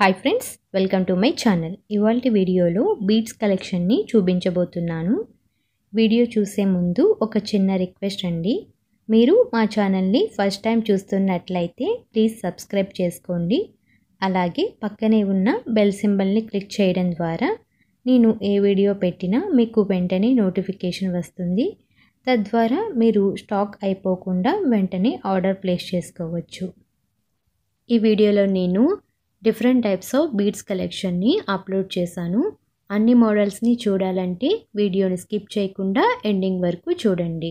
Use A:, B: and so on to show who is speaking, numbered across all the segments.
A: hi friends welcome to my channel ఇవాళ వీడియోలో beads కలెక్షన్ని చూపించబోతున్నాను వీడియో చూసే ముందు ఒక చిన్న రిక్వెస్ట్ అండి మీరు మా ఛానల్ని ఫస్ట్ టైం చూస్తున్నట్లయితే ప్లీజ్ సబ్స్క్రైబ్ చేసుకోండి అలాగే పక్కనే ఉన్న బెల్ సింబల్ని క్లిక్ చేయడం ద్వారా నేను ఏ వీడియో పెట్టినా మీకు వెంటనే నోటిఫికేషన్ వస్తుంది తద్వారా మీరు స్టాక్ అయిపోకుండా వెంటనే ఆర్డర్ ప్లేస్ చేసుకోవచ్చు ఈ వీడియోలో నేను డిఫరెంట్ టైప్స్ ఆఫ్ బీడ్స్ కలెక్షన్ని అప్లోడ్ చేశాను అన్ని మోడల్స్ని చూడాలంటే వీడియోని స్కిప్ చేయకుండా ఎండింగ్ వరకు చూడండి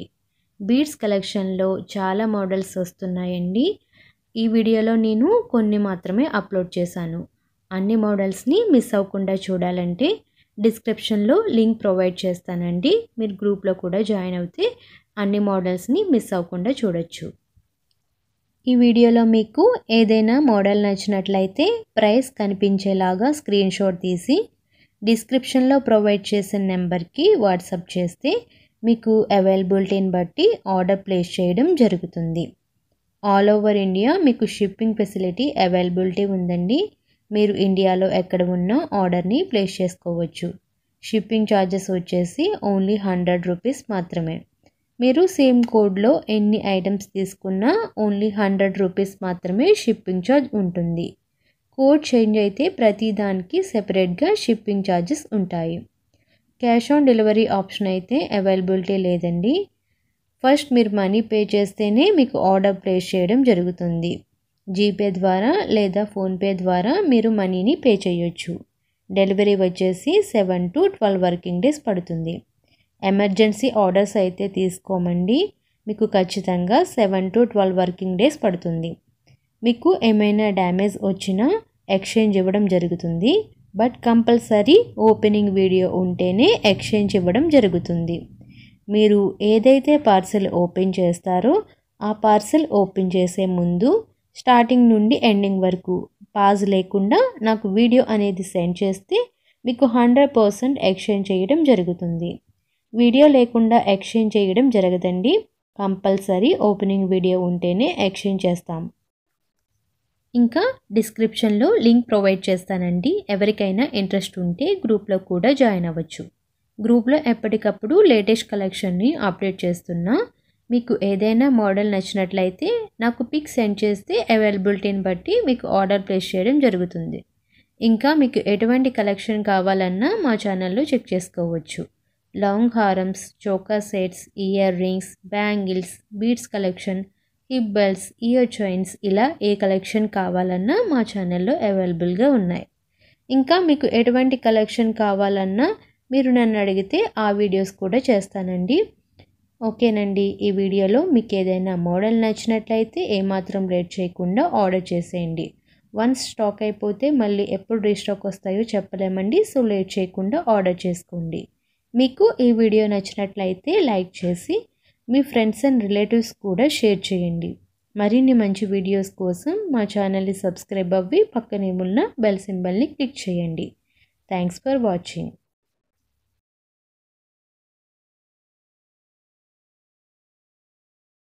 A: బీడ్స్ కలెక్షన్లో చాలా మోడల్స్ వస్తున్నాయండి ఈ వీడియోలో నేను కొన్ని మాత్రమే అప్లోడ్ చేశాను అన్ని మోడల్స్ని మిస్ అవ్వకుండా చూడాలంటే డిస్క్రిప్షన్లో లింక్ ప్రొవైడ్ చేస్తానండి మీరు గ్రూప్లో కూడా జాయిన్ అవుతే అన్ని మోడల్స్ని మిస్ అవ్వకుండా చూడొచ్చు ఈ వీడియోలో మీకు ఏదైనా మోడల్ నచ్చినట్లయితే ప్రైస్ కనిపించేలాగా స్క్రీన్ షాట్ తీసి డిస్క్రిప్షన్లో ప్రొవైడ్ చేసిన నెంబర్కి వాట్సప్ చేస్తే మీకు అవైలబిలిటీని బట్టి ఆర్డర్ ప్లేస్ చేయడం జరుగుతుంది ఆల్ ఓవర్ ఇండియా మీకు షిప్పింగ్ ఫెసిలిటీ అవైలబిలిటీ ఉందండి మీరు ఇండియాలో ఎక్కడ ఉన్నా ఆర్డర్ని ప్లేస్ చేసుకోవచ్చు షిప్పింగ్ ఛార్జెస్ వచ్చేసి ఓన్లీ హండ్రెడ్ రూపీస్ మాత్రమే మీరు సేమ్ కోడ్లో ఎన్ని ఐటమ్స్ తీసుకున్నా ఓన్లీ హండ్రెడ్ రూపీస్ మాత్రమే షిప్పింగ్ ఛార్జ్ ఉంటుంది కోడ్ చేంజ్ అయితే ప్రతి దానికి సెపరేట్గా షిప్పింగ్ ఛార్జెస్ ఉంటాయి క్యాష్ ఆన్ డెలివరీ ఆప్షన్ అయితే అవైలబిలిటీ లేదండి ఫస్ట్ మీరు మనీ పే చేస్తేనే మీకు ఆర్డర్ ప్లేస్ చేయడం జరుగుతుంది జీపే ద్వారా లేదా ఫోన్పే ద్వారా మీరు మనీని పే చేయొచ్చు డెలివరీ వచ్చేసి seven to twelve working days పడుతుంది ఎమర్జెన్సీ ఆర్డర్స్ అయితే తీసుకోమండి మీకు ఖచ్చితంగా seven to twelve working days పడుతుంది మీకు ఏమైనా డ్యామేజ్ వచ్చినా ఎక్స్చేంజ్ ఇవ్వడం జరుగుతుంది బట్ కంపల్సరీ ఓపెనింగ్ వీడియో ఉంటేనే ఎక్స్చేంజ్ ఇవ్వడం జరుగుతుంది మీరు ఏదైతే పార్సెల్ ఓపెన్ చేస్తారో ఆ పార్సెల్ ఓపెన్ చేసే ముందు స్టార్టింగ్ నుండి ఎండింగ్ వరకు పాజ్ లేకుండా నాకు వీడియో అనేది సెండ్ చేస్తే మీకు హండ్రెడ్ పర్సెంట్ ఎక్స్చేంజ్ చేయడం జరుగుతుంది వీడియో లేకుండా ఎక్స్చేంజ్ చేయడం జరగదండి కంపల్సరీ ఓపెనింగ్ వీడియో ఉంటేనే ఎక్స్చేంజ్ చేస్తాం ఇంకా డిస్క్రిప్షన్లో లింక్ ప్రొవైడ్ చేస్తానండి ఎవరికైనా ఇంట్రెస్ట్ ఉంటే గ్రూప్లో కూడా జాయిన్ అవ్వచ్చు గ్రూప్లో ఎప్పటికప్పుడు లేటెస్ట్ కలెక్షన్ని అప్డేట్ చేస్తున్నా మీకు ఏదైనా మోడల్ నచ్చినట్లయితే నాకు పిక్ సెండ్ చేస్తే అవైలబిలిటీని బట్టి మీకు ఆర్డర్ ప్లేస్ చేయడం జరుగుతుంది ఇంకా మీకు ఎటువంటి కలెక్షన్ కావాలన్నా మా ఛానల్లో చెక్ చేసుకోవచ్చు లాంగ్ హారమ్స్ choker sets ear rings bangles beads collection hip belts ear chains ఇలా ఏ కలెక్షన్ కావాలన్నా మా ఛానల్లో అవైలబుల్గా ఉన్నాయి ఇంకా మీకు ఎటువంటి కలెక్షన్ కావాలన్నా మీరు నన్ను అడిగితే ఆ వీడియోస్ కూడా చేస్తానండి ఓకేనండి ఈ వీడియోలో మీకు ఏదైనా మోడల్ నచ్చినట్లయితే ఏమాత్రం రేట్ చేయకుండా ఆర్డర్ చేసేయండి వన్స్ స్టాక్ అయిపోతే మళ్ళీ ఎప్పుడు రీస్టాక్ వస్తాయో చెప్పలేమండి సో లేట్ చేయకుండా ఆర్డర్ చేసుకోండి మీకు ఈ వీడియో నచ్చినట్లయితే లైక్ చేసి మీ ఫ్రెండ్స్ అండ్ రిలేటివ్స్ కూడా షేర్ చేయండి మరిన్ని మంచి వీడియోస్ కోసం మా ఛానల్ని సబ్స్క్రైబ్ అవ్వి పక్కనే ఉన్న బెల్ సింబల్ని క్లిక్ చేయండి థ్యాంక్స్ ఫర్ వాచింగ్